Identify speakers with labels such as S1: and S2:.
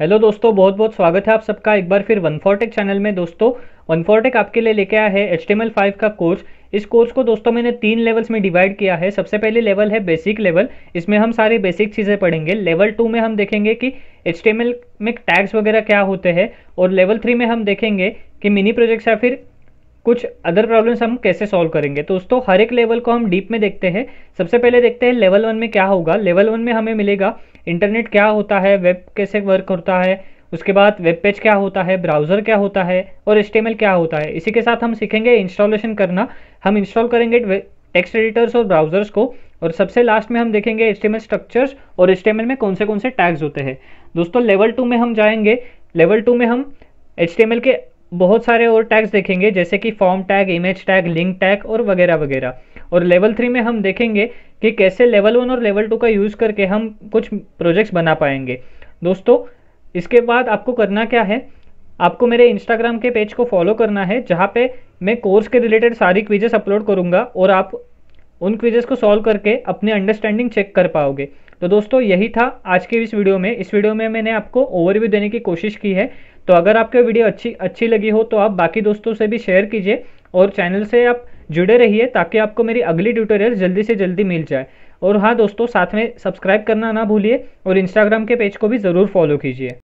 S1: hello दोस्तों बहुत बहुत स्वागत है आप सबका एक बार फिर वन फोर्टेक चैनल में दोस्तों वन फोर्टेक आपके लिए लेके आया है एच टी का कोर्स इस कोर्स को दोस्तों मैंने तीन लेवल्स में डिवाइड किया है सबसे पहले लेवल है बेसिक लेवल इसमें हम सारे बेसिक चीज़ें पढ़ेंगे लेवल टू में हम देखेंगे कि एच में टैग्स वगैरह क्या होते हैं और लेवल थ्री में हम देखेंगे कि मिनी प्रोजेक्ट्स या फिर कुछ अदर प्रॉब्लम्स हम कैसे सॉल्व करेंगे तो दोस्तों हर एक लेवल को हम डीप में देखते हैं सबसे पहले देखते हैं लेवल वन में क्या होगा लेवल वन में हमें मिलेगा इंटरनेट क्या होता है वेब कैसे वर्क होता है उसके बाद वेब पेज क्या होता है ब्राउज़र क्या होता है और एच क्या होता है इसी के साथ हम सीखेंगे इंस्टॉलेशन करना हम इंस्टॉल करेंगे टेक्स्ट एडिटर्स और ब्राउज़र्स को और सबसे लास्ट में हम देखेंगे एच स्ट्रक्चर्स और एच में कौन से कौन से टैग्स होते हैं दोस्तों लेवल टू में हम जाएंगे लेवल टू में हम एच के बहुत सारे और टैग्स देखेंगे जैसे कि form tag image tag link tag और वगैरह वगैरह और लेवल थ्री में हम देखेंगे कि कैसे लेवल वन और लेवल टू का यूज़ करके हम कुछ प्रोजेक्ट्स बना पाएंगे दोस्तों इसके बाद आपको करना क्या है आपको मेरे इंस्टाग्राम के पेज को फॉलो करना है जहाँ पे मैं कोर्स के रिलेटेड सारी क्विजेस अपलोड करूँगा और आप उन क्विजेस को सॉल्व करके अपने अंडरस्टैंडिंग चेक कर पाओगे तो दोस्तों यही था आज के इस वीडियो में इस वीडियो में मैंने आपको ओवरव्यू देने की कोशिश की है तो अगर आपके वीडियो अच्छी अच्छी लगी हो तो आप बाकी दोस्तों से भी शेयर कीजिए और चैनल से आप जुड़े रहिए ताकि आपको मेरी अगली ट्यूटोरियल जल्दी से जल्दी मिल जाए और हाँ दोस्तों साथ में सब्सक्राइब करना ना भूलिए और इंस्टाग्राम के पेज को भी ज़रूर फॉलो कीजिए